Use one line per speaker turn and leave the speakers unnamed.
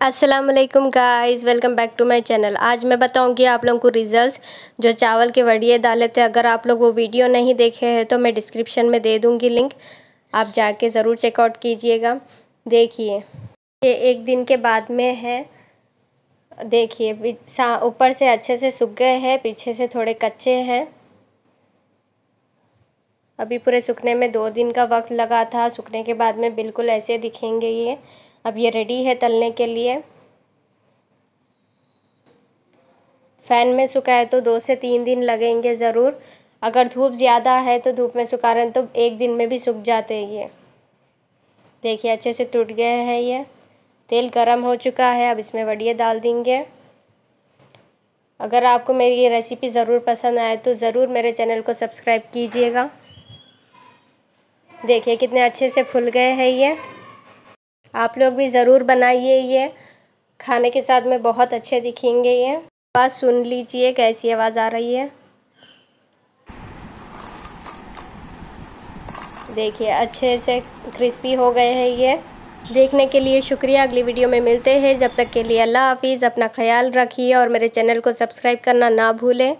Aslam guys welcome back to my channel आज मैं बताऊंगी आप लोगों को रिज़ल्ट्स जो चावल के वड़िए डाले थे अगर आप लोग वो वीडियो नहीं देखे हैं तो मैं डिस्क्रिप्शन में दे दूंगी लिंक आप जाके ज़रूर चेकआउट कीजिएगा देखिए ये एक दिन के बाद में है देखिए ऊपर से अच्छे से सूख गए हैं पीछे से थोड़े कच्चे हैं अभी पूरे सूखने में दो दिन का वक्त लगा था सूखने के बाद में बिल्कुल ऐसे दिखेंगे ये अब ये रेडी है तलने के लिए फ़ैन में सुखाए तो दो से तीन दिन लगेंगे ज़रूर अगर धूप ज़्यादा है तो धूप में सुखा रहे तो एक दिन में भी सूख जाते हैं ये देखिए अच्छे से टूट गए हैं ये तेल गर्म हो चुका है अब इसमें वड़िए डाल देंगे अगर आपको मेरी ये रेसिपी ज़रूर पसंद आए तो ज़रूर मेरे चैनल को सब्सक्राइब कीजिएगा देखिए कितने अच्छे से फूल गए हैं ये आप लोग भी ज़रूर बनाइए ये खाने के साथ में बहुत अच्छे दिखेंगे ये आवाज़ सुन लीजिए कैसी आवाज़ आ रही है देखिए अच्छे से क्रिस्पी हो गए हैं ये देखने के लिए शुक्रिया अगली वीडियो में मिलते हैं जब तक के लिए अल्लाह हाफिज़ अपना ख्याल रखिए और मेरे चैनल को सब्सक्राइब करना ना भूलें